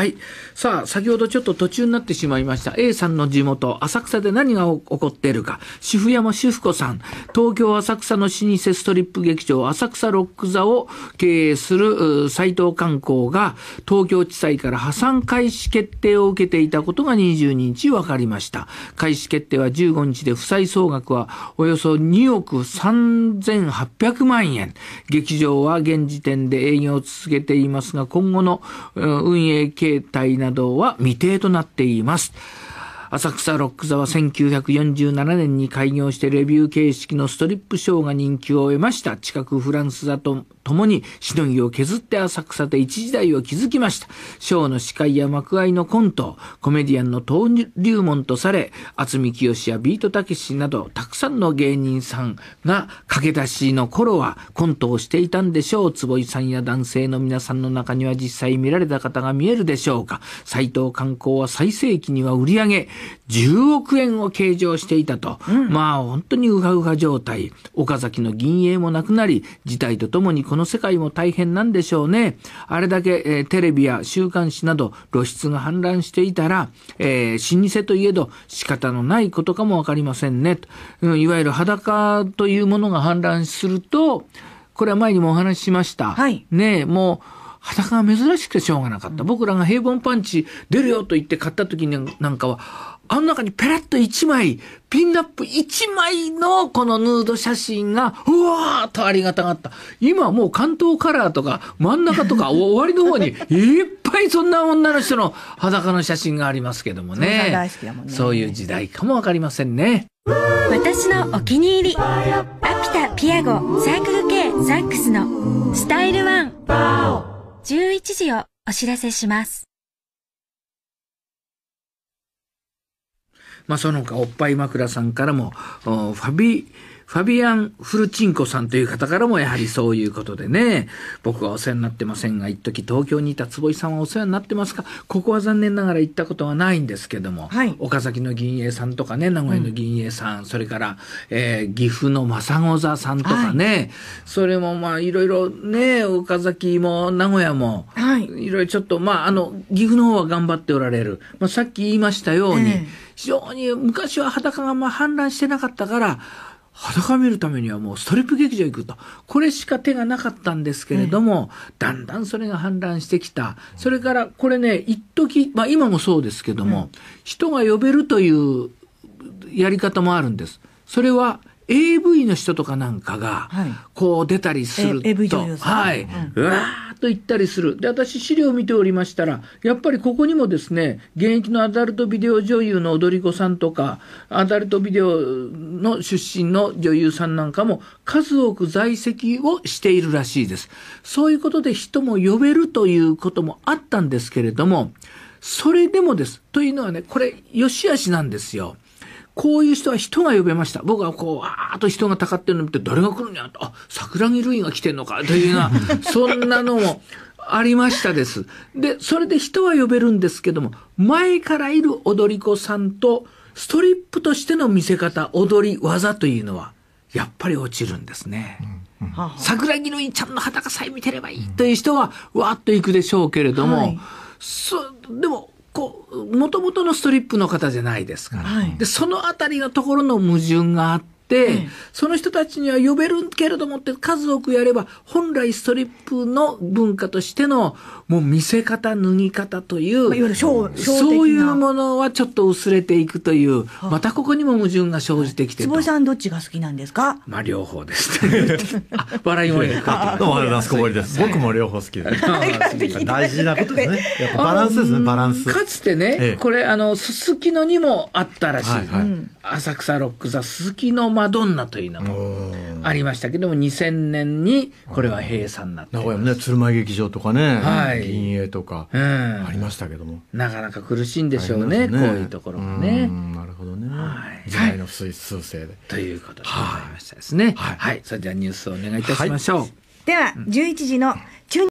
はいさあ先ほどちょっと途中になってしまいました A さんの地元浅草で何が起こっているか婦山シフ子さん東京浅草の老舗ストリップ劇場浅草ロック座を経営する斎藤観光が東京地裁から破産開始決定を受けていたことが22日分かりました開始決定は15日で負債総額はおよそ2億3800万円劇場は現時点で営業を続けていますが今後の運営経営携帯などは未定となっています。浅草ロック座は1947年に開業してレビュー形式のストリップショーが人気を得ました。近くフランス座と共にしのぎを削って浅草で一時代を築きました。ショーの司会や幕開のコント、コメディアンの登竜門とされ、厚み清やビートたけしなど、たくさんの芸人さんが駆け出しの頃はコントをしていたんでしょう。坪井さんや男性の皆さんの中には実際見られた方が見えるでしょうか。斎藤観光は最盛期には売り上げ、10億円を計上していたと、うん、まあ本当にうはうは状態岡崎の銀営もなくなり事態とともにこの世界も大変なんでしょうねあれだけ、えー、テレビや週刊誌など露出が氾濫していたら、えー、老舗といえど仕方のないことかも分かりませんねと、うん、いわゆる裸というものが氾濫するとこれは前にもお話ししました、はい、ねもう裸が珍しくてしょうがなかった、僕らが平凡パンチ出るよと言って買った時なんかはあの中にペラッと1枚、ピンナップ1枚のこのヌード写真が、うわーっとありがたかった。今はもう関東カラーとか真ん中とか 終わりの方にいっぱいそんな女の人の裸の写真がありますけどもね。もそういう時代かもわかりませんね。私のお気に入り。アピタ、ピアゴ、サークル系サックスのスタイルワン。11時をお知らせします。まあ、その他、おっぱい枕さんからも、ファビファビアン・フルチンコさんという方からもやはりそういうことでね、僕はお世話になってませんが、一時東京にいた坪井さんはお世話になってますかここは残念ながら行ったことはないんですけども、はい、岡崎の銀栄さんとかね、名古屋の銀栄さん、うん、それから、えー、岐阜の正子座さんとかね、はい、それもまあいろいろね、岡崎も名古屋も、はい、いろいろちょっと、まああの、岐阜の方は頑張っておられる。まあ、さっき言いましたように、えー、非常に昔は裸がまあ氾濫してなかったから、裸見るためにはもうストリップ劇場行くと。これしか手がなかったんですけれども、だんだんそれが氾濫してきた。それからこれね、一時まあ今もそうですけども、うん、人が呼べるというやり方もあるんです。それは AV の人とかなんかが、こう出たりすると、はい、うわーっと行ったりする。で、私資料を見ておりましたら、やっぱりここにもですね、現役のアダルトビデオ女優の踊り子さんとか、アダルトビデオの出身の女優さんなんかも数多く在籍をしているらしいです。そういうことで人も呼べるということもあったんですけれども、それでもです。というのはね、これ、良し悪しなんですよ。こういう人は人が呼べました。僕はこう、わーっと人がたかってるの見て、誰が来るんやあ、桜木類が来てんのか、というような、そんなのも、ありましたです。で、それで人は呼べるんですけども、前からいる踊り子さんと、ストリップとしての見せ方、踊り、技というのは、やっぱり落ちるんですね。うんうん、桜木のいちゃんの裸さえ見てればいいという人は、わーっと行くでしょうけれども、はい、そでも、こもともとのストリップの方じゃないですから。はい、で、そのあたりのところの矛盾があって、、うん、その人たちには呼べるけれどもって数多くやれば、本来ストリップの文化としての、もう見せ方、脱ぎ方という、まあ、いわゆるそういうものはちょっと薄れていくという、またここにも矛盾が生じてきて坪井さんどっちが好きなんですかまあ両方です。笑い声が。どうもあり です。僕も両方好きです。大事なことですね。やっぱバランスですね、バランス。かつてね、これ、あの、すすきのにもあったらしい。浅草ロック座鈴木のマドンナというのもありましたけども2000年にこれは閉鎖になって名古屋もね鶴舞劇場とかね、はい、銀営とかありましたけども、なかなか苦しいんでしょうね、ね、こういうところがねなるほどね、はい、時代の数数勢で、はい、ということでございましたですね、はい、はい、それではニュースをお願いいたしましょう、では11時の